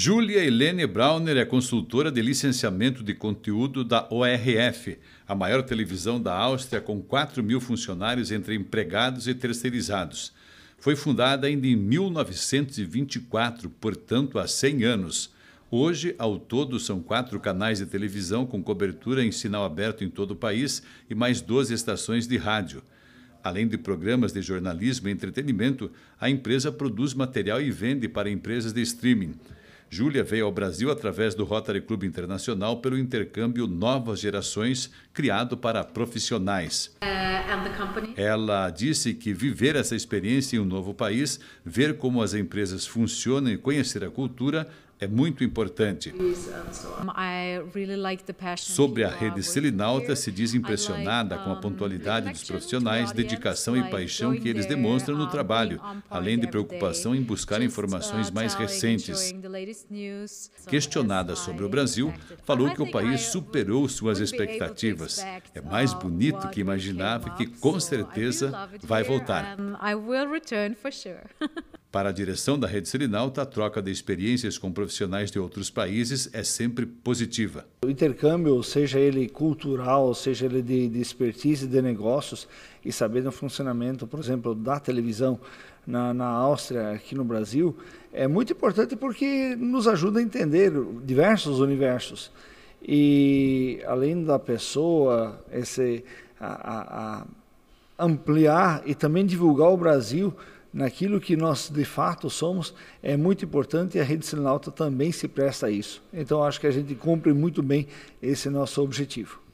Júlia Helene Brauner é consultora de licenciamento de conteúdo da ORF, a maior televisão da Áustria, com 4 mil funcionários entre empregados e terceirizados. Foi fundada ainda em 1924, portanto há 100 anos. Hoje, ao todo, são quatro canais de televisão com cobertura em sinal aberto em todo o país e mais 12 estações de rádio. Além de programas de jornalismo e entretenimento, a empresa produz material e vende para empresas de streaming. Júlia veio ao Brasil através do Rotary Club Internacional pelo intercâmbio Novas Gerações, criado para profissionais. Uh, Ela disse que viver essa experiência em um novo país, ver como as empresas funcionam e conhecer a cultura é muito importante. Sobre a rede Selinalta, se diz impressionada com a pontualidade dos profissionais, dedicação e paixão que eles demonstram no trabalho, além de preocupação em buscar informações uh, mais recentes. Questionada sobre o Brasil, falou que o país superou suas expectativas. É mais uh, bonito que imaginava e que com certeza vai voltar. Para a direção da Rede Selinalta, a troca de experiências com profissionais de outros países é sempre positiva. O intercâmbio, seja ele cultural, seja ele de, de expertise de negócios e saber do funcionamento, por exemplo, da televisão na, na Áustria, aqui no Brasil, é muito importante porque nos ajuda a entender diversos universos. E além da pessoa, esse, a, a, a ampliar e também divulgar o Brasil naquilo que nós de fato somos, é muito importante e a rede Sinalta também se presta a isso. Então acho que a gente cumpre muito bem esse nosso objetivo.